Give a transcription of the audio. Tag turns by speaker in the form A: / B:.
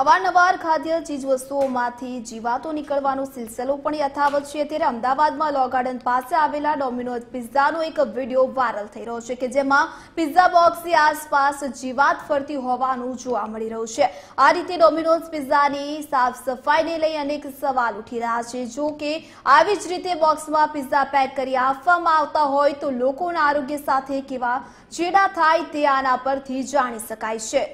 A: અવારનવાર ખાદ્ય ચીજવસ્તુઓમાંથી જીવાતો નીકળવાનો સિલસિલો પણ યથાવત છે ત્યારે અમદાવાદમાં લો ગાર્ડન પાસે આવેલા ડોમિનોઝ પિઝાનો એક વિડીયો વાયરલ થઈ રહ્યો છે કે જેમાં પિઝા બોક્સની આસપાસ જીવાત ફરતી હોવાનું જોવા મળી રહ્યું છે આ રીતે ડોમિનોઝ પિઝાની સાફ સફાઈને લઈ અનેક સવાલ ઉઠી રહ્યા છે જો કે આવી જ રીતે બોક્સમાં પિઝા પેક કરી આપવામાં આવતા હોય તો લોકોના આરોગ્ય સાથે કેવા ચેડા થાય તે આના પરથી જાણી શકાય છે